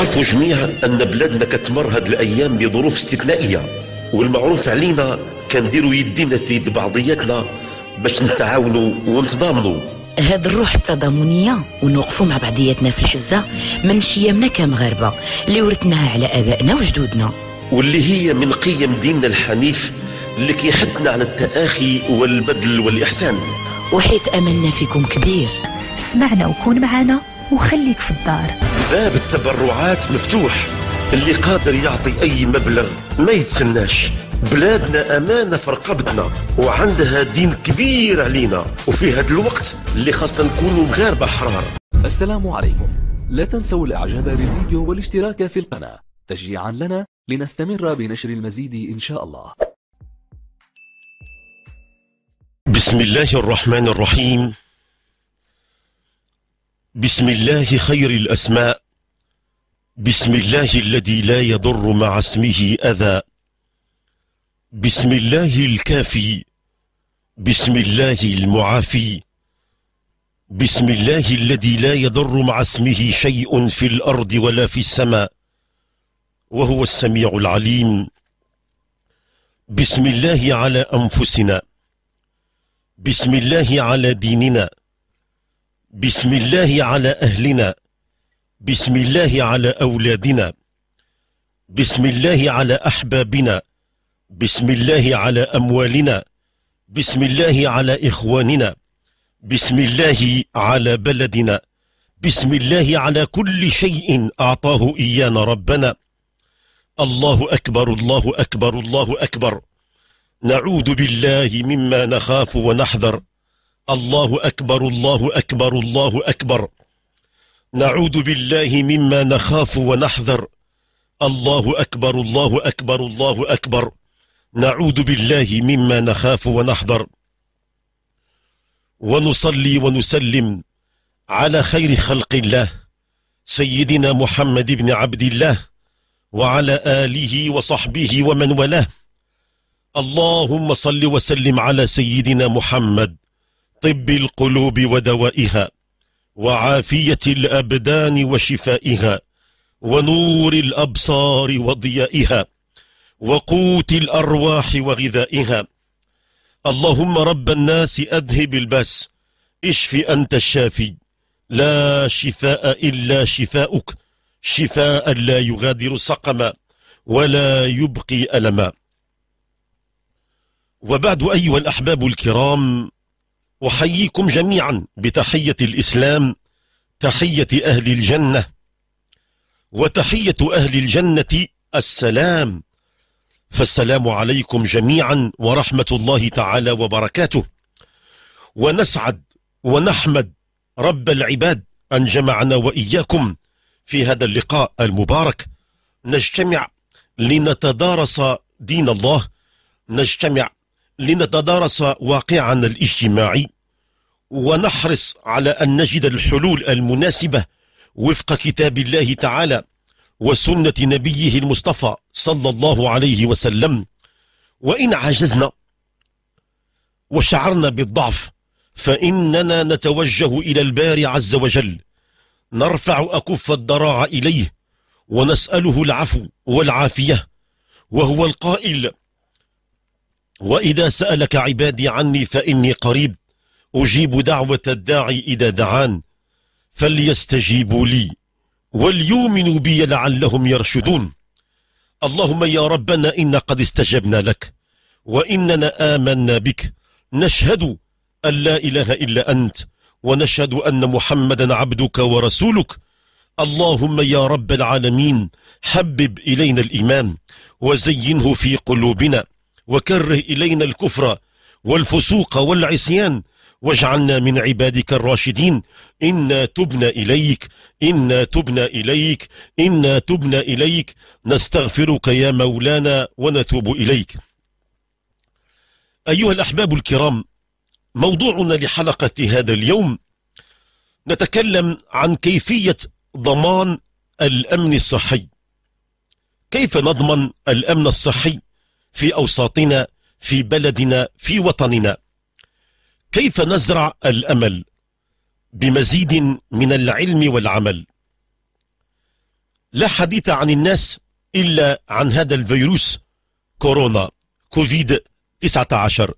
نعرفوا جميعا ان بلادنا كتمر هاد الايام بظروف استثنائيه والمعروف علينا كنديروا يدينا في يد بعضياتنا باش نتعاونوا ونتضامنوا هاد الروح التضامنية ونوقفوا مع بعضياتنا في الحزة من شيامنا كمغاربة اللي ورثناها على آبائنا وجدودنا واللي هي من قيم ديننا الحنيف اللي كيحثنا على التآخي والبذل والإحسان وحيت أملنا فيكم كبير سمعنا وكون معنا وخليك في الدار باب التبرعات مفتوح اللي قادر يعطي أي مبلغ ما يتسناش بلادنا أمانة في رقبتنا وعندها دين كبير علينا وفي هذا الوقت اللي خاصنا نكونوا مغاربة احرار السلام عليكم لا تنسوا الإعجاب بالفيديو والاشتراك في القناة تشجيعا لنا لنستمر بنشر المزيد إن شاء الله بسم الله الرحمن الرحيم بسم الله خير الأسماء بسم الله الذي لا يضر مع اسمه أذى بسم الله الكافي بسم الله المعافي بسم الله الذي لا يضر مع اسمه شيء في الأرض ولا في السماء وهو السميع العليم بسم الله على أنفسنا بسم الله على ديننا بسم الله على أهلنا بسم الله على أولادنا بسم الله على أحبابنا بسم الله على أموالنا بسم الله على إخواننا بسم الله على بلدنا بسم الله على كل شيء أعطاه إيانا ربنا الله أكبر الله أكبر الله أكبر نعوذ بالله مما نخاف ونحذر الله أكبر الله أكبر الله أكبر نعوذ بالله مما نخاف ونحذر الله أكبر الله أكبر الله أكبر نعوذ بالله مما نخاف ونحذر ونصلي ونسلم على خير خلق الله سيدنا محمد بن عبد الله وعلى آله وصحبه ومن والاه اللهم صل وسلم على سيدنا محمد طب القلوب ودوائها وعافية الأبدان وشفائها ونور الأبصار وضيائها وقوت الأرواح وغذائها اللهم رب الناس أذهب الباس اشف أنت الشافي لا شفاء إلا شفاؤك شفاء لا يغادر سقما ولا يبقي ألما وبعد أيها الأحباب الكرام أحييكم جميعا بتحية الإسلام تحية أهل الجنة وتحية أهل الجنة السلام فالسلام عليكم جميعا ورحمة الله تعالى وبركاته ونسعد ونحمد رب العباد أن جمعنا وإياكم في هذا اللقاء المبارك نجتمع لنتدارس دين الله نجتمع لنتدارس واقعنا الاجتماعي ونحرص على أن نجد الحلول المناسبة وفق كتاب الله تعالى وسنة نبيه المصطفى صلى الله عليه وسلم وإن عجزنا وشعرنا بالضعف فإننا نتوجه إلى الباري عز وجل نرفع أكف الضراع إليه ونسأله العفو والعافية وهو القائل وإذا سألك عبادي عني فإني قريب أجيب دعوة الداعي إذا دعان فليستجيبوا لي وليؤمنوا بي لعلهم يرشدون اللهم يا ربنا إنا قد استجبنا لك وإننا آمنا بك نشهد أن لا إله إلا أنت ونشهد أن محمدا عبدك ورسولك اللهم يا رب العالمين حبب إلينا الإيمان وزينه في قلوبنا وكره إلينا الكفر والفسوق والعصيان واجعلنا من عبادك الراشدين إنا تبنا إليك إنا تبنا إليك إنا تبنا إليك نستغفرك يا مولانا ونتوب إليك أيها الأحباب الكرام موضوعنا لحلقة هذا اليوم نتكلم عن كيفية ضمان الأمن الصحي كيف نضمن الأمن الصحي في أوساطنا في بلدنا في وطننا كيف نزرع الأمل بمزيد من العلم والعمل لا حديث عن الناس إلا عن هذا الفيروس كورونا كوفيد 19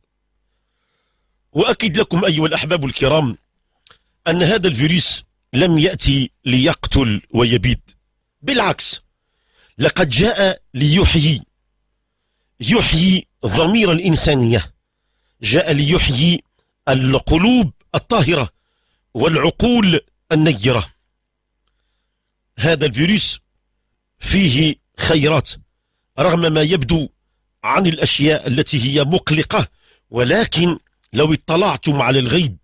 وأكد لكم أيها الأحباب الكرام أن هذا الفيروس لم يأتي ليقتل ويبيد بالعكس لقد جاء ليحيي يحيي ضمير الإنسانية جاء ليحيي القلوب الطاهرة والعقول النيرة هذا الفيروس فيه خيرات رغم ما يبدو عن الأشياء التي هي مقلقة ولكن لو اطلعتم على الغيب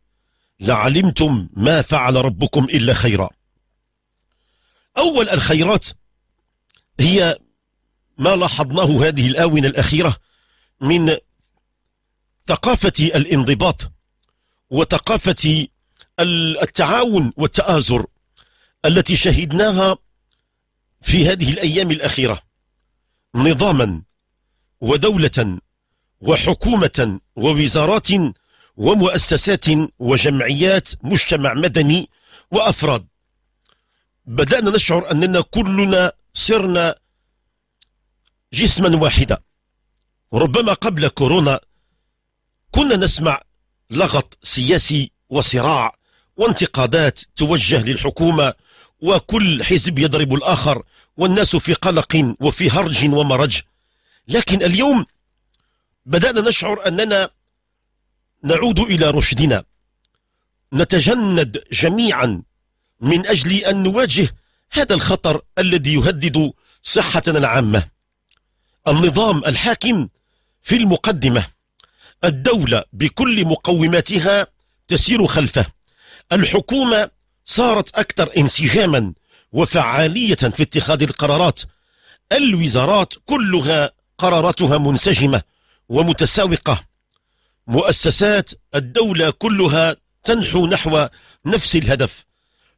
لعلمتم ما فعل ربكم إلا خيرا أول الخيرات هي ما لاحظناه هذه الآونة الأخيرة من ثقافة الانضباط وثقافة التعاون والتآزر التي شهدناها في هذه الأيام الأخيرة نظاما ودولة وحكومة ووزارات ومؤسسات وجمعيات مجتمع مدني وأفراد بدأنا نشعر أننا كلنا صرنا جسما واحدا ربما قبل كورونا كنا نسمع لغط سياسي وصراع وانتقادات توجه للحكومة وكل حزب يضرب الآخر والناس في قلق وفي هرج ومرج لكن اليوم بدأنا نشعر أننا نعود إلى رشدنا نتجند جميعا من أجل أن نواجه هذا الخطر الذي يهدد صحتنا العامة النظام الحاكم في المقدمة الدولة بكل مقوماتها تسير خلفه الحكومة صارت أكثر انسجاما وفعالية في اتخاذ القرارات الوزارات كلها قراراتها منسجمة ومتساوقة مؤسسات الدولة كلها تنحو نحو نفس الهدف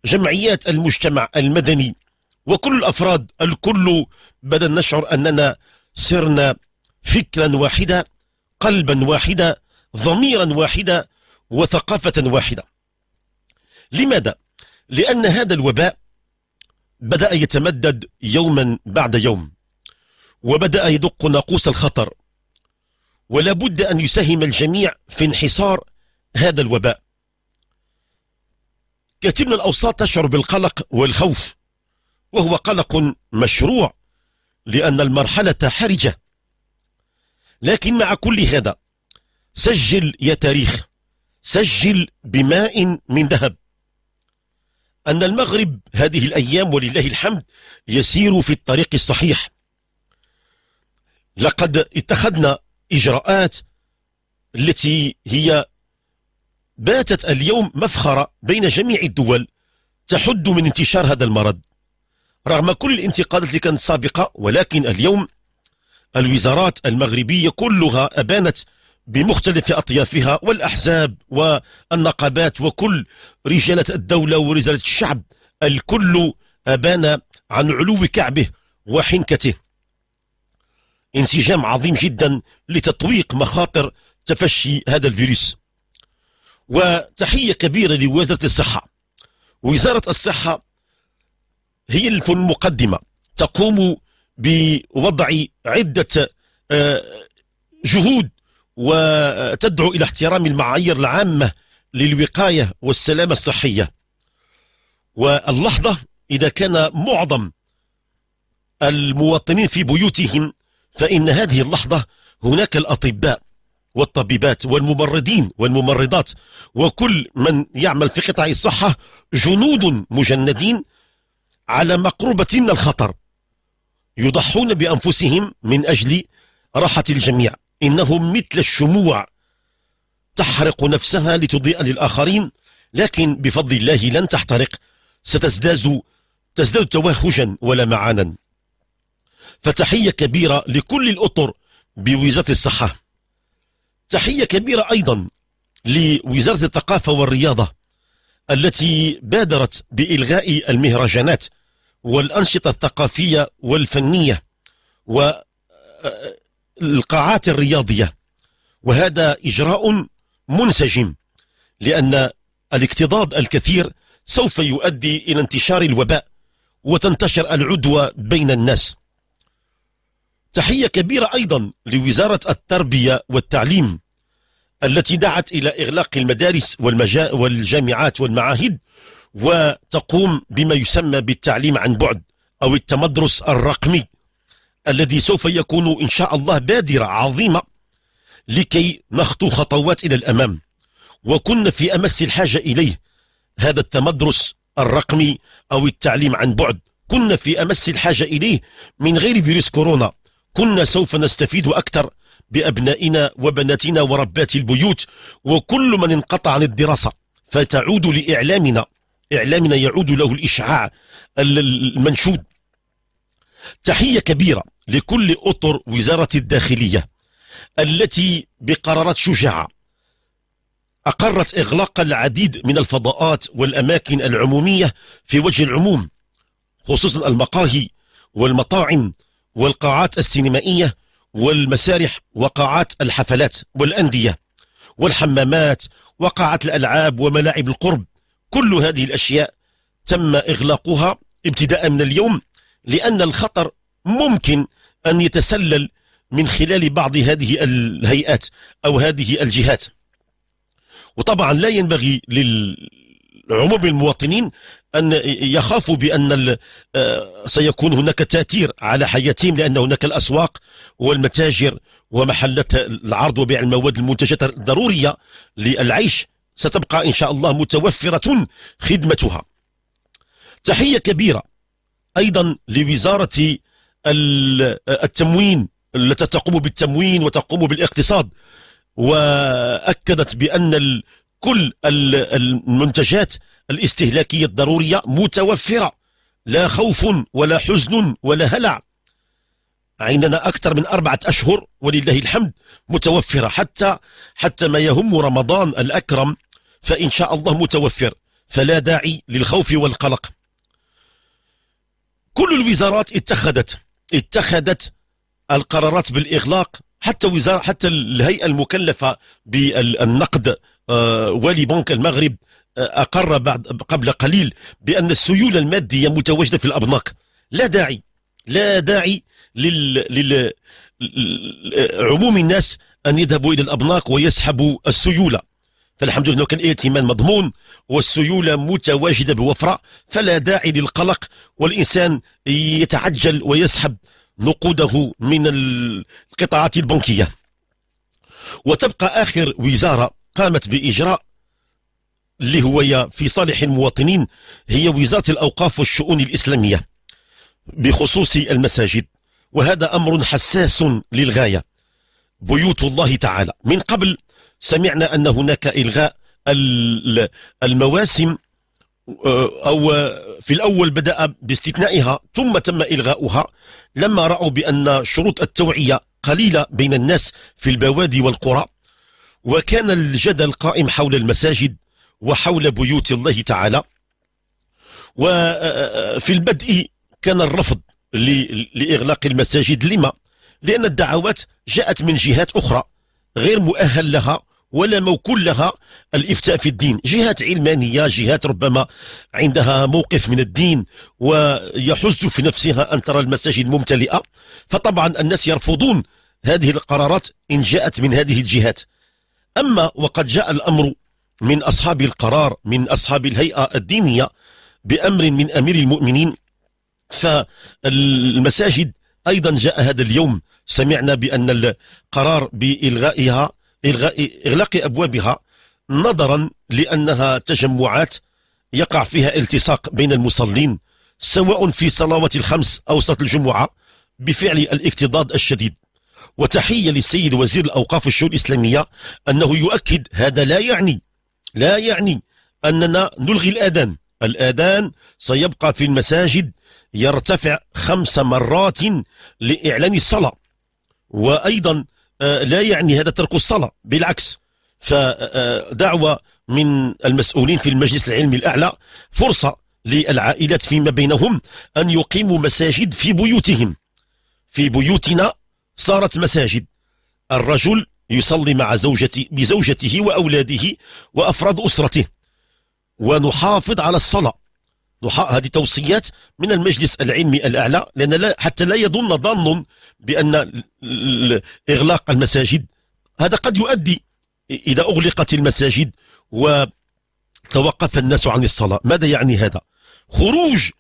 جمعيات المجتمع المدني وكل الأفراد الكل بدأ نشعر أننا صرنا فكرا واحدا قلبا واحدا ضميرا واحدا وثقافة واحدة لماذا؟ لأن هذا الوباء بدأ يتمدد يوما بعد يوم وبدأ يدق ناقوس الخطر ولا بد أن يساهم الجميع في انحصار هذا الوباء كتبنا الأوساط تشعر بالقلق والخوف وهو قلق مشروع لأن المرحلة حرجة لكن مع كل هذا سجل يا تاريخ سجل بماء من ذهب أن المغرب هذه الأيام ولله الحمد يسير في الطريق الصحيح لقد اتخذنا إجراءات التي هي باتت اليوم مفخرة بين جميع الدول تحد من انتشار هذا المرض رغم كل الانتقادات اللي كانت سابقة ولكن اليوم الوزارات المغربية كلها أبانت بمختلف أطيافها والأحزاب والنقابات وكل رجالة الدولة ورجالة الشعب الكل أبان عن علو كعبه وحنكته انسجام عظيم جدا لتطويق مخاطر تفشي هذا الفيروس وتحية كبيرة لوزارة الصحة وزارة الصحة هي المقدمة تقوم بوضع عدة آه، جهود وتدعو إلى احترام المعايير العامة للوقاية والسلامة الصحية واللحظة إذا كان معظم المواطنين في بيوتهم فإن هذه اللحظة هناك الأطباء والطبيبات والممرضين والممرضات وكل من يعمل في قطاع الصحة جنود مجندين على مقربة من الخطر يضحون بأنفسهم من أجل راحة الجميع إنهم مثل الشموع تحرق نفسها لتضيء للآخرين لكن بفضل الله لن تحترق ستزداد تزداد توهجا ولا معانا فتحية كبيرة لكل الأطر بوزارة الصحة تحية كبيرة أيضا لوزارة الثقافة والرياضة التي بادرت بإلغاء المهرجانات والأنشطة الثقافية والفنية والقاعات الرياضية وهذا إجراء منسجم لأن الاكتضاد الكثير سوف يؤدي إلى انتشار الوباء وتنتشر العدوى بين الناس تحية كبيرة أيضا لوزارة التربية والتعليم التي دعت إلى إغلاق المدارس والجامعات والمعاهد وتقوم بما يسمى بالتعليم عن بعد أو التمدرس الرقمي الذي سوف يكون إن شاء الله بادرة عظيمة لكي نخطو خطوات إلى الأمام وكنا في أمس الحاجة إليه هذا التمدرس الرقمي أو التعليم عن بعد كنا في أمس الحاجة إليه من غير فيروس كورونا كنا سوف نستفيد أكثر بأبنائنا وبناتنا وربات البيوت وكل من انقطع عن الدراسة فتعود لإعلامنا إعلامنا يعود له الإشعاع المنشود تحية كبيرة لكل أطر وزارة الداخلية التي بقرارات شجاعة أقرت إغلاق العديد من الفضاءات والأماكن العمومية في وجه العموم خصوصا المقاهي والمطاعم والقاعات السينمائية والمسارح وقاعات الحفلات والأندية والحمامات وقاعات الألعاب وملاعب القرب كل هذه الأشياء تم إغلاقها ابتداء من اليوم لأن الخطر ممكن أن يتسلل من خلال بعض هذه الهيئات أو هذه الجهات وطبعا لا ينبغي لعموم المواطنين أن يخافوا بأن آه، سيكون هناك تأثير على حياتهم لأن هناك الأسواق والمتاجر ومحلات العرض وبيع المواد المنتجات الضرورية للعيش ستبقى إن شاء الله متوفرة خدمتها تحية كبيرة أيضا لوزارة التموين التي تقوم بالتموين وتقوم بالاقتصاد وأكدت بأن كل المنتجات الاستهلاكية الضرورية متوفرة لا خوف ولا حزن ولا هلع عندنا أكثر من أربعة أشهر ولله الحمد متوفرة حتى حتى ما يهم رمضان الأكرم فإن شاء الله متوفر فلا داعي للخوف والقلق كل الوزارات اتخذت اتخذت القرارات بالإغلاق حتى وزارة حتى الهيئة المكلفة بالنقد آه، والي بنك المغرب آه، أقر بعد قبل قليل بأن السيولة المادية متواجدة في الأبناك لا داعي لا داعي لل... الناس أن يذهبوا إلى الأبناك ويسحبوا السيولة فالحمد لله كان الائتمان مضمون والسيولة متواجدة بوفرة فلا داعي للقلق والإنسان يتعجل ويسحب نقوده من القطاعات البنكية وتبقى آخر وزارة قامت بإجراء اللي هو في صالح المواطنين هي وزارة الأوقاف والشؤون الإسلامية بخصوص المساجد وهذا أمر حساس للغاية بيوت الله تعالى من قبل سمعنا أن هناك إلغاء المواسم آه، أو في الأول بدأ باستثنائها ثم تم إلغاؤها لما رأوا بأن شروط التوعية قليلة بين الناس في البوادي والقرى وكان الجدل قائم حول المساجد وحول بيوت الله تعالى وفي آه، آه، البدء كان الرفض لإغلاق المساجد لما؟ لأن الدعوات جاءت من جهات أخرى غير مؤهل لها ولا مو كلها الإفتاء في الدين جهات علمانية جهات ربما عندها موقف من الدين ويحز في نفسها أن ترى المساجد ممتلئة فطبعا الناس يرفضون هذه القرارات إن جاءت من هذه الجهات أما وقد جاء الأمر من أصحاب القرار من أصحاب الهيئة الدينية بأمر من أمير المؤمنين فالمساجد أيضا جاء هذا اليوم سمعنا بأن القرار بإلغائها إغلاق أبوابها نظرا لأنها تجمعات يقع فيها التصاق بين المصلين سواء في صلوات الخمس أو صلاة الجمعة بفعل الاكتضاد الشديد وتحية للسيد وزير الأوقاف والشؤون الإسلامية أنه يؤكد هذا لا يعني لا يعني أننا نلغي الأذان الأذان سيبقى في المساجد يرتفع خمس مرات لإعلان الصلاة وأيضا آه، لا يعني هذا ترك الصلاة بالعكس فدعوة من المسؤولين في المجلس العلمي الأعلى فرصة للعائلات فيما بينهم أن يقيموا مساجد في بيوتهم في بيوتنا صارت مساجد الرجل يصلي مع زوجته بزوجته وأولاده وأفراد أسرته ونحافظ على الصلاة ضحى هذه توصيات من المجلس العلمي الأعلى لأن لا حتى لا يظن ظن بأن إغلاق المساجد هذا قد يؤدي إذا أغلقت المساجد وتوقف الناس عن الصلاة ماذا يعني هذا خروج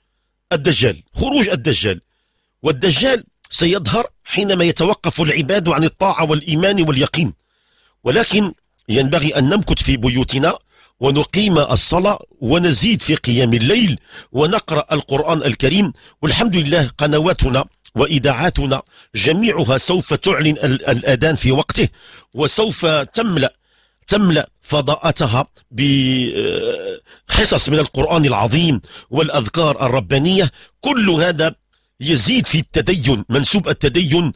الدجال خروج الدجال والدجال سيظهر حينما يتوقف العباد عن الطاعة والإيمان واليقين ولكن ينبغي أن نمكث في بيوتنا ونقيم الصلاة ونزيد في قيام الليل ونقرأ القرآن الكريم والحمد لله قنواتنا وإذاعاتنا جميعها سوف تعلن الأذان في وقته وسوف تملأ تملأ فضاءتها بحصص آه، من القرآن العظيم والأذكار الربانية كل هذا يزيد في التدين منسوب التدين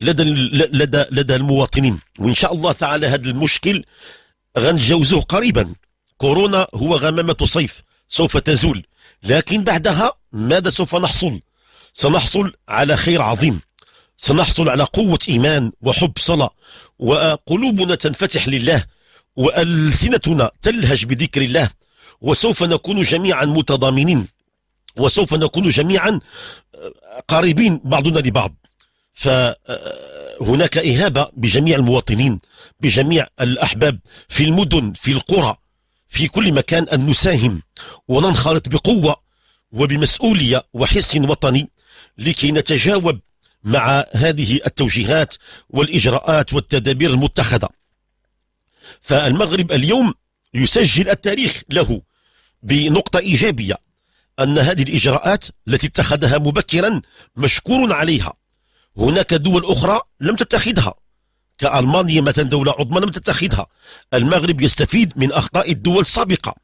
لدى لدى لدى المواطنين وإن شاء الله تعالى هذا المشكل غنجوزه قريبا كورونا هو غمامة صيف سوف تزول لكن بعدها ماذا سوف نحصل سنحصل على خير عظيم سنحصل على قوة إيمان وحب صلاة وقلوبنا تنفتح لله وألسنتنا تلهج بذكر الله وسوف نكون جميعا متضامنين وسوف نكون جميعا آه، قريبين بعضنا لبعض فهناك آه، إهابة بجميع المواطنين بجميع الأحباب في المدن في القرى في كل مكان أن نساهم وننخرط بقوة وبمسؤولية وحس وطني لكي نتجاوب مع هذه التوجيهات والإجراءات والتدابير المتخذة فالمغرب اليوم يسجل التاريخ له بنقطة إيجابية أن هذه الإجراءات التي اتخذها مبكرا مشكور عليها هناك دول أخرى لم تتخذها كألمانيا مثلا دولة عظمى لم تتخذها المغرب يستفيد من أخطاء الدول السابقة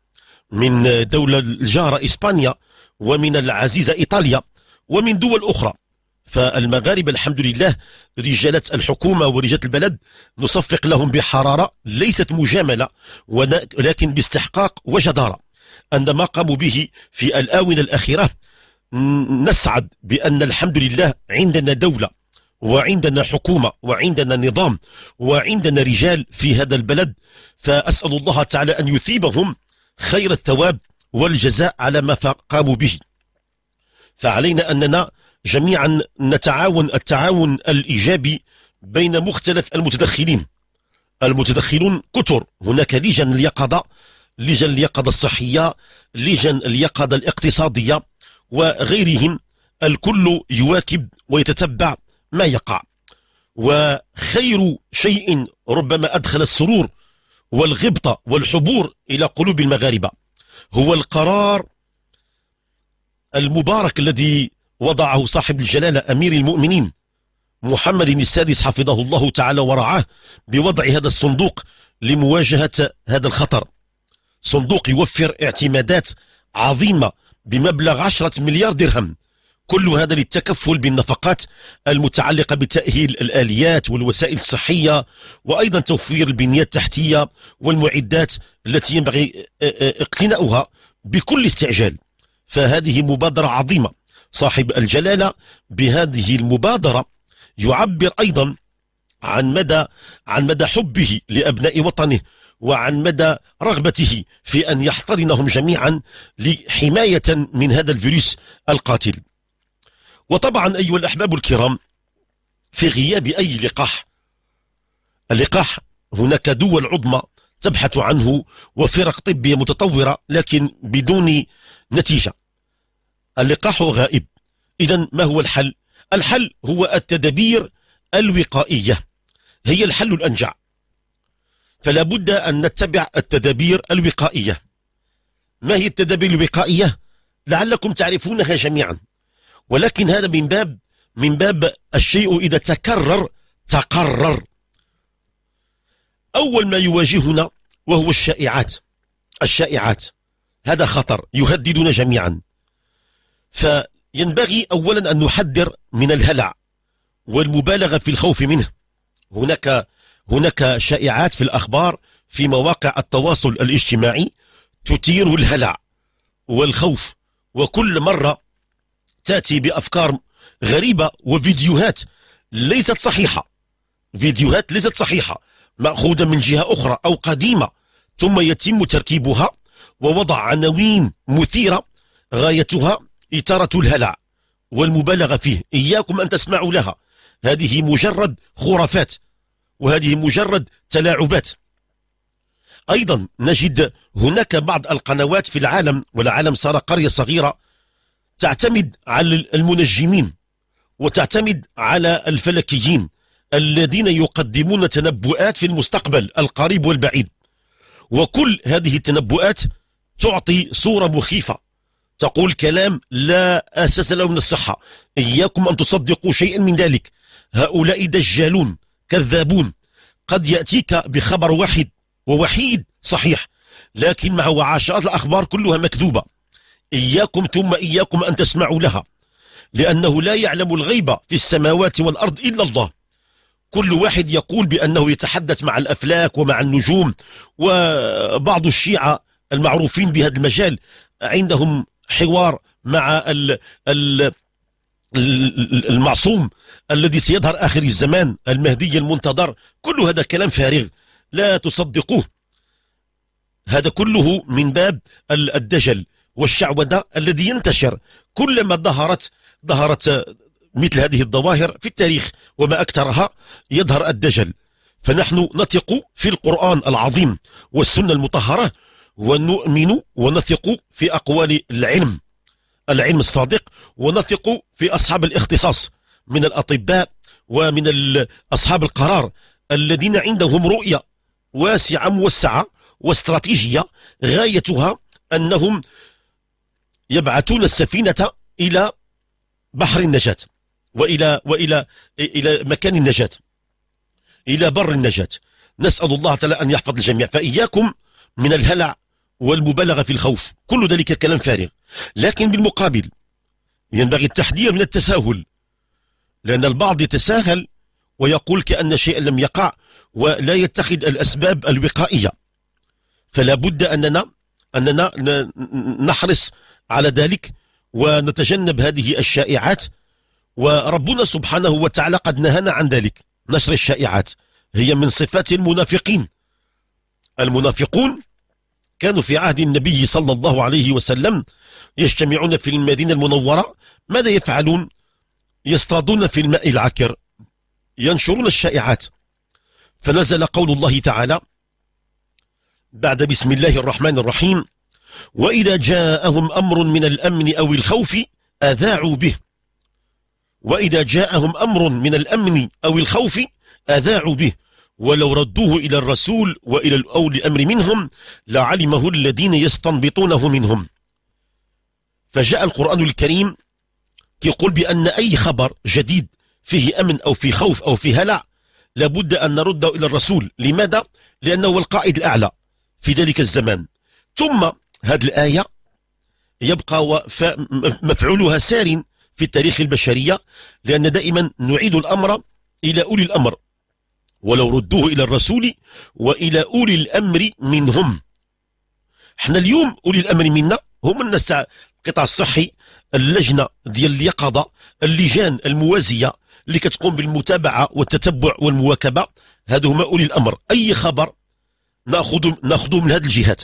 من دولة الجارة إسبانيا ومن العزيزة إيطاليا ومن دول أخرى فالمغاربة الحمد لله رجالة الحكومة ورجالة البلد نصفق لهم بحرارة ليست مجاملة ولكن باستحقاق وجدارة أن ما قاموا به في الآونة الأخيرة نسعد بأن الحمد لله عندنا دولة وعندنا حكومة وعندنا نظام وعندنا رجال في هذا البلد فأسأل الله تعالى أن يثيبهم خير الثواب والجزاء على ما قاموا به فعلينا أننا جميعا نتعاون التعاون الإيجابي بين مختلف المتدخلين المتدخلون كثر هناك لجن اليقظة لجن اليقظة الصحية لجن اليقظة الاقتصادية وغيرهم الكل يواكب ويتتبع ما يقع وخير شيء ربما أدخل السرور والغبطة والحبور إلى قلوب المغاربة هو القرار المبارك الذي وضعه صاحب الجلالة أمير المؤمنين محمد السادس حفظه الله تعالى ورعاه بوضع هذا الصندوق لمواجهة هذا الخطر صندوق يوفر اعتمادات عظيمة بمبلغ عشرة مليار درهم كل هذا للتكفل بالنفقات المتعلقة بتأهيل الآليات والوسائل الصحية وأيضا توفير البنية التحتية والمعدات التي ينبغي اقتناؤها بكل استعجال فهذه مبادرة عظيمة صاحب الجلالة بهذه المبادرة يعبر أيضا عن مدى عن مدى حبه لأبناء وطنه وعن مدى رغبته في أن يحتضنهم جميعا لحماية من هذا الفيروس القاتل وطبعا أيها الأحباب الكرام في غياب أي لقاح اللقاح هناك دول عظمى تبحث عنه وفرق طبية متطورة لكن بدون نتيجة اللقاح غائب إذا ما هو الحل؟ الحل هو التدابير الوقائية هي الحل الأنجع فلا بد أن نتبع التدابير الوقائية ما هي التدابير الوقائية؟ لعلكم تعرفونها جميعا ولكن هذا من باب من باب الشيء إذا تكرر تقرر أول ما يواجهنا وهو الشائعات الشائعات هذا خطر يهددنا جميعا فينبغي أولا أن نحذر من الهلع والمبالغة في الخوف منه هناك هناك شائعات في الأخبار في مواقع التواصل الاجتماعي تثير الهلع والخوف وكل مرة تأتي بأفكار غريبة وفيديوهات ليست صحيحة فيديوهات ليست صحيحة مأخوذة من جهة أخرى أو قديمة ثم يتم تركيبها ووضع عناوين مثيرة غايتها إثارة الهلع والمبالغة فيه إياكم أن تسمعوا لها هذه مجرد خرافات وهذه مجرد تلاعبات أيضا نجد هناك بعض القنوات في العالم والعالم صار قرية صغيرة تعتمد على المنجمين وتعتمد على الفلكيين الذين يقدمون تنبؤات في المستقبل القريب والبعيد وكل هذه التنبؤات تعطي صورة مخيفة تقول كلام لا أساس له من الصحة إياكم أن تصدقوا شيئا من ذلك هؤلاء دجالون كذابون قد يأتيك بخبر واحد ووحيد صحيح لكن معه عشرات الأخبار كلها مكذوبة إياكم ثم إياكم أن تسمعوا لها لأنه لا يعلم الغيب في السماوات والأرض إلا الله كل واحد يقول بأنه يتحدث مع الأفلاك ومع النجوم وبعض الشيعة المعروفين بهذا المجال عندهم حوار مع الـ الـ المعصوم الذي سيظهر آخر الزمان المهدي المنتظر كل هذا كلام فارغ لا تصدقوه هذا كله من باب الدجل والشعوذة الذي ينتشر كلما ظهرت ظهرت آه، مثل هذه الظواهر في التاريخ وما أكثرها يظهر الدجل فنحن نثق في القرآن العظيم والسنة المطهرة ونؤمن ونثق في أقوال العلم العلم الصادق ونثق في أصحاب الاختصاص من الأطباء ومن أصحاب القرار الذين عندهم رؤية واسعة موسعة واستراتيجية غايتها أنهم يبعثون السفينة إلى بحر النجاة وإلى, وإلى إلى مكان النجاة إلى بر النجاة نسأل الله تعالى أن يحفظ الجميع فإياكم من الهلع والمبالغة في الخوف كل ذلك كلام فارغ لكن بالمقابل ينبغي التحذير من التساهل لأن البعض يتساهل ويقول كأن شيئا لم يقع ولا يتخذ الأسباب الوقائية فلا بد أننا أننا نحرص على ذلك ونتجنب هذه الشائعات وربنا سبحانه وتعالى قد نهانا عن ذلك نشر الشائعات هي من صفات المنافقين المنافقون كانوا في عهد النبي صلى الله عليه وسلم يجتمعون في المدينة المنورة ماذا يفعلون؟ يصطادون في الماء العكر ينشرون الشائعات فنزل قول الله تعالى بعد بسم الله الرحمن الرحيم وإذا جاءهم أمر من الأمن أو الخوف أذاعوا به وإذا جاءهم أمر من الأمن أو الخوف أذاعوا به ولو ردوه إلى الرسول وإلى الأول الأمر منهم لعلمه الذين يستنبطونه منهم فجاء القرآن الكريم يقول بأن أي خبر جديد فيه أمن أو في خوف أو في هلع لابد أن نرده إلى الرسول لماذا؟ لأنه هو القائد الأعلى في ذلك الزمان ثم هذه الآية يبقى مفعولها سار في تاريخ البشرية لأن دائما نعيد الأمر إلى أولي الأمر ولو ردوه إلى الرسول وإلى أولي الأمر منهم احنا اليوم أولي الأمر منا هم الناس تاع القطاع الصحي اللجنة ديال اليقظة اللجان الموازية اللي كتقوم بالمتابعة والتتبع والمواكبة هادو هما أولي الأمر أي خبر ناخذ ناخذ من هذه الجهات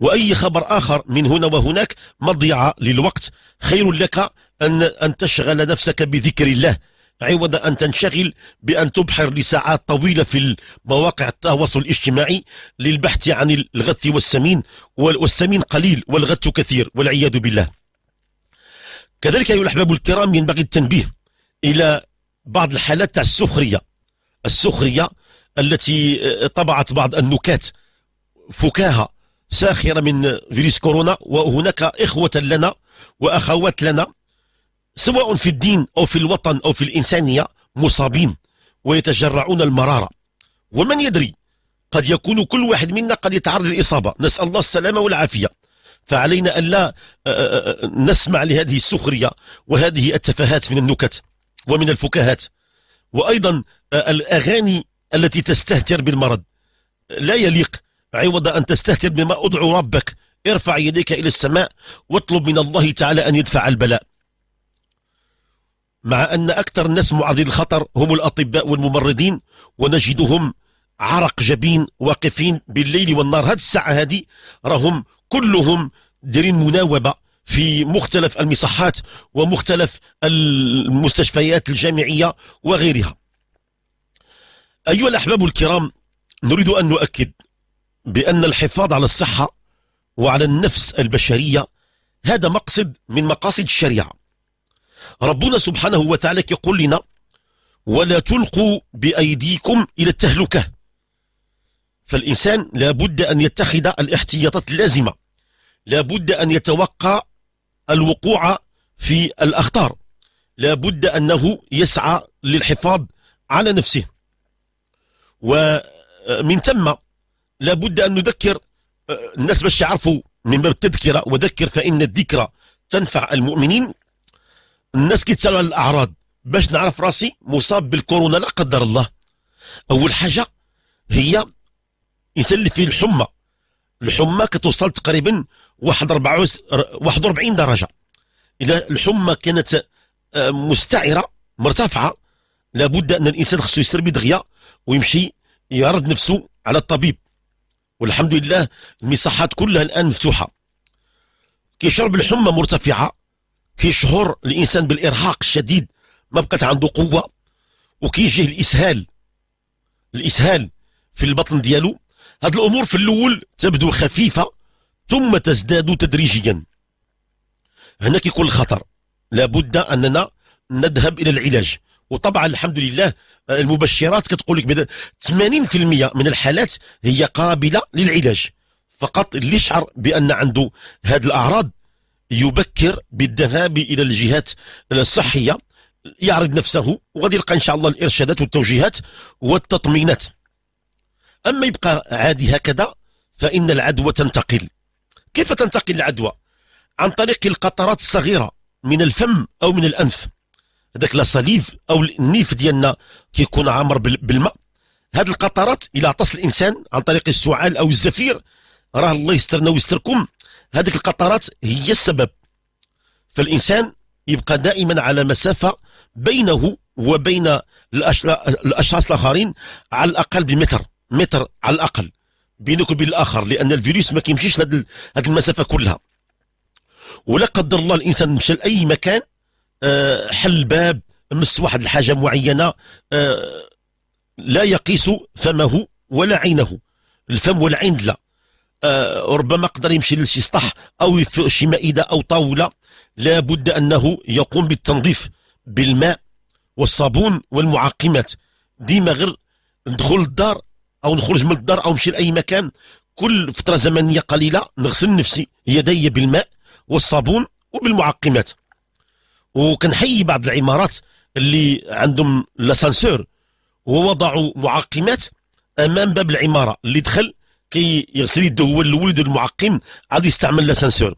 وأي خبر آخر من هنا وهناك مضيعة للوقت خير لك أن, أن تشغل نفسك بذكر الله عوض أن تنشغل بأن تبحر لساعات طويلة في مواقع التواصل الاجتماعي للبحث عن الغث والسمين والسمين قليل والغث كثير والعياذ بالله كذلك أيها الأحباب الكرام ينبغي التنبيه إلى بعض الحالات تاع السخرية السخرية التي آه، طبعت بعض النكات فكاهة ساخرة من فيروس كورونا وهناك إخوة لنا وأخوات لنا سواء في الدين أو في الوطن أو في الإنسانية مصابين ويتجرعون المرارة ومن يدري قد يكون كل واحد منا قد يتعرض للإصابة نسأل الله السلامة والعافية فعلينا ألا آه، آه، آه، نسمع لهذه السخرية وهذه التفاهات من النكت ومن الفكاهات وأيضا الأغاني التي تستهتر بالمرض لا يليق عوض أن تستهتر بما أدعو ربك ارفع يديك إلى السماء واطلب من الله تعالى أن يدفع البلاء مع أن أكثر الناس معرضي الخطر هم الأطباء والممرضين ونجدهم عرق جبين واقفين بالليل والنار هذه الساعة هذه راهم كلهم دارين مناوبة في مختلف المصحات ومختلف المستشفيات الجامعية وغيرها أيها الأحباب الكرام نريد أن نؤكد بأن الحفاظ على الصحة وعلى النفس البشرية هذا مقصد من مقاصد الشريعة ربنا سبحانه وتعالى يقول لنا ولا تلقوا بأيديكم إلى التهلكة فالإنسان لابد أن يتخذ الاحتياطات اللازمة لابد أن يتوقع الوقوع في الأخطار لابد أنه يسعى للحفاظ على نفسه ومن ثم لابد أن نذكر آه، الناس باش يعرفوا من باب التذكرة وذكر فإن الذكرى تنفع المؤمنين الناس كيتسالوا على الأعراض باش نعرف راسي مصاب بالكورونا لا قدر الله أول حاجة هي إنسان اللي فيه الحمى الحمى كتوصل تقريبا واحد 41 درجة إذا الحمى كانت آه، مستعرة مرتفعة لابد أن الإنسان خصو يسربي دغيا ويمشي يعرض نفسه على الطبيب والحمد لله المصحات كلها الآن مفتوحة كيشعر بالحمى مرتفعة كيشعر الإنسان بالإرهاق الشديد ما بقات عنده قوة وكيجيه الإسهال الإسهال في البطن ديالو هاد الأمور في الأول تبدو خفيفة ثم تزداد تدريجيا هنا كيكون الخطر لابد أننا نذهب إلى العلاج وطبعا الحمد لله آه، المبشرات كتقول لك 80% من الحالات هي قابله للعلاج فقط اللي شعر بان عنده هذه الاعراض يبكر بالذهاب الى الجهات الصحيه يعرض نفسه وغادي يلقى ان شاء الله الارشادات والتوجيهات والتطمينات اما يبقى عادي هكذا فان العدوى تنتقل كيف تنتقل العدوى عن طريق القطرات الصغيره من الفم او من الانف هذاك لا صليف او النيف ديالنا كيكون عامر بالماء هاد القطرات الى عطس الانسان عن طريق السعال او الزفير راه الله يسترنا ويستركم هذيك القطرات هي السبب فالانسان يبقى دائما على مسافه بينه وبين الاشخاص الاخرين على الاقل بمتر متر على الاقل بينك وبين الاخر لان الفيروس ما كيمشيش لهاد المسافه كلها ولا قدر الله الانسان مشى لاي مكان آه، حل باب مس واحد الحاجة معينة آه، لا يقيس فمه ولا عينه الفم والعين لا آه، ربما قدر يمشي لشي سطح او شي مائده او طاوله لابد انه يقوم بالتنظيف بالماء والصابون والمعقمات ديما غير ندخل الدار او نخرج من الدار او نمشي لاي مكان كل فتره زمنيه قليله نغسل نفسي يدي بالماء والصابون وبالمعقمات وكنحيي بعض العمارات اللي عندهم لاسانسور ووضعوا معقمات امام باب العماره اللي دخل كي يغسل يده هو الاول المعقم عاد يستعمل لاسانسور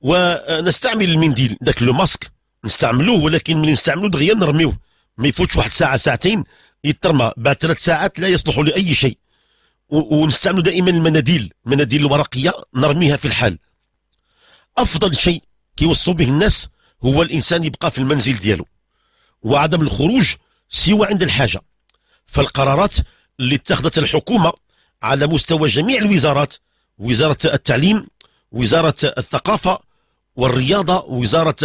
ونستعمل المنديل ذاك لو ماسك نستعملوه ولكن ملي نستعملوه دغيا نرميوه ما يفوتش واحد ساعه ساعتين يترمى بعد ثلاث ساعات لا يصلح لاي شيء ونستعملوا دائما المناديل المناديل الورقيه نرميها في الحال افضل شيء كيوصوا به الناس هو الإنسان يبقى في المنزل ديالو وعدم الخروج سوى عند الحاجة فالقرارات اللي اتخذت الحكومة على مستوى جميع الوزارات وزارة التعليم وزارة الثقافة والرياضة وزارة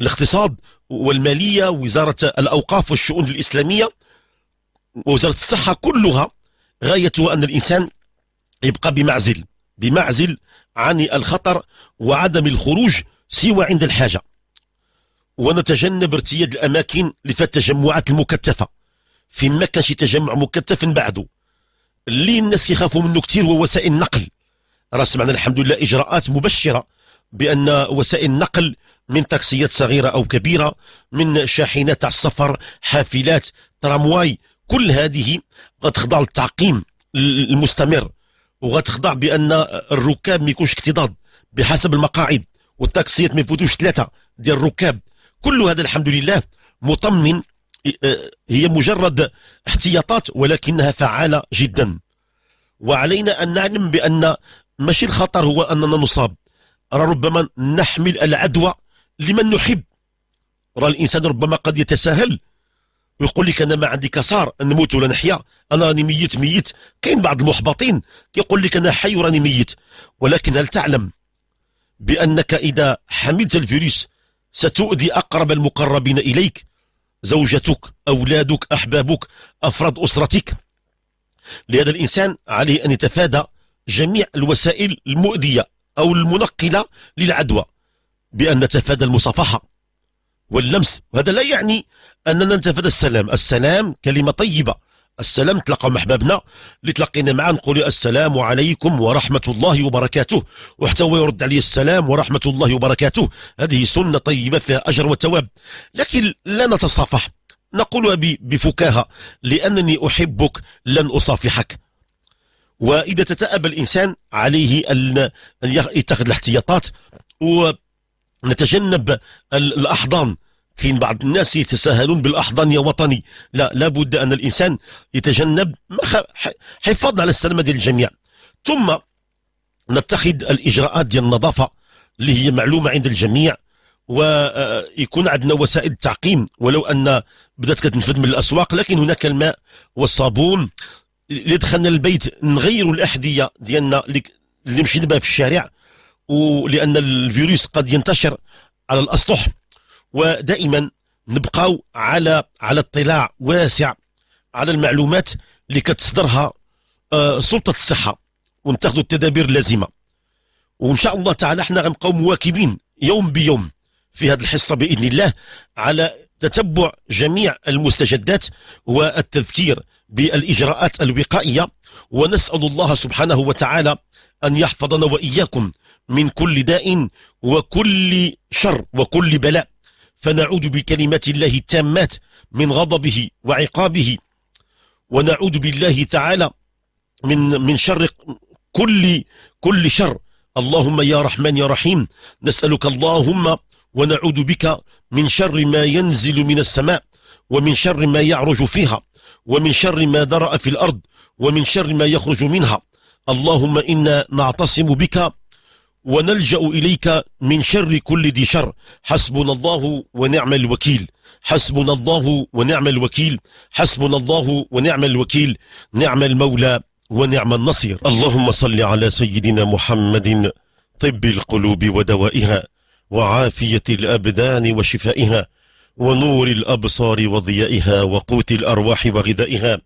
الاقتصاد والمالية وزارة الأوقاف والشؤون الإسلامية وزاره الصحة كلها غايتها أن الإنسان يبقى بمعزل بمعزل عن الخطر وعدم الخروج سوى عند الحاجة ونتجنب ارتياد الأماكن لفات التجمعات المكثفة فيما كان شي تجمع مكثف بعده اللي الناس يخافوا منه كثير هو وسائل النقل راه سمعنا الحمد لله إجراءات مبشرة بأن وسائل النقل من تاكسيات صغيرة أو كبيرة من شاحنات تاع السفر حافلات ترامواي كل هذه غتخضع للتعقيم المستمر وغتخضع بأن الركاب ما يكونش اكتضاض بحسب المقاعد والتاكسيات ما يفوتوش ثلاثة ديال الركاب كل هذا الحمد لله مطمن آه، هي مجرد احتياطات ولكنها فعالة جدا وعلينا أن نعلم بأن ماشي الخطر هو أننا نصاب ربما نحمل العدوى لمن نحب راه الإنسان ربما قد يتساهل ويقول لك أنا ما عندي كسار نموت ولا نحيا أنا راني ميت ميت كاين بعض المحبطين كيقول لك أنا حي وراني ميت ولكن هل تعلم بأنك إذا حملت الفيروس ستؤذي أقرب المقربين إليك زوجتك أولادك أحبابك أفراد أسرتك لهذا الإنسان عليه أن يتفادى جميع الوسائل المؤذية أو المنقلة للعدوى بأن نتفادى المصافحة واللمس وهذا لا يعني أننا نتفادى السلام السلام كلمة طيبة السلام تلقى مع احبابنا اللي تلقينا معاه نقول السلام عليكم ورحمه الله وبركاته وحتى هو يرد عليه السلام ورحمه الله وبركاته هذه سنه طيبه فيها اجر وتواب لكن لا نتصافح نقولها بفكاهه لانني احبك لن اصافحك واذا تتأب الانسان عليه ان يتخذ الاحتياطات ونتجنب الاحضان حين بعض الناس يتساهلون بالأحضان يا وطني لا لابد أن الإنسان يتجنب حفاظ على السلامة ديال الجميع ثم نتخذ الإجراءات ديال النظافة اللي هي معلومة عند الجميع ويكون عندنا وسائل التعقيم ولو أن بدأت كتنفذ من الأسواق لكن هناك الماء والصابون اللي دخلنا البيت نغيروا الأحذية ديالنا اللي مشينا بها في الشارع ولأن الفيروس قد ينتشر على الأسطح ودائما نبقاو على على اطلاع واسع على المعلومات اللي كتصدرها آه، سلطه الصحه ونتخذوا التدابير اللازمه وان شاء الله تعالى احنا غنبقاو مواكبين يوم بيوم في هذه الحصه باذن الله على تتبع جميع المستجدات والتذكير بالاجراءات الوقائيه ونسال الله سبحانه وتعالى ان يحفظنا واياكم من كل داء وكل شر وكل بلاء فنعوذ بكلمات الله التامات من غضبه وعقابه ونعوذ بالله تعالى من من شر كل كل شر اللهم يا رحمن يا رحيم نسألك اللهم ونعوذ بك من شر ما ينزل من السماء ومن شر ما يعرج فيها ومن شر ما درأ في الأرض ومن شر ما يخرج منها اللهم إنا نعتصم بك ونلجأ إليك من شر كل ذي شر حسبنا الله ونعم الوكيل حسبنا الله ونعم الوكيل حسبنا الله ونعم الوكيل نعم المولى ونعم النصير اللهم صل على سيدنا محمد طب القلوب ودوائها وعافية الأبدان وشفائها ونور الأبصار وضيائها وقوت الأرواح وغذائها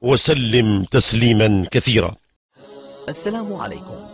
وسلم تسليما كثيرا السلام عليكم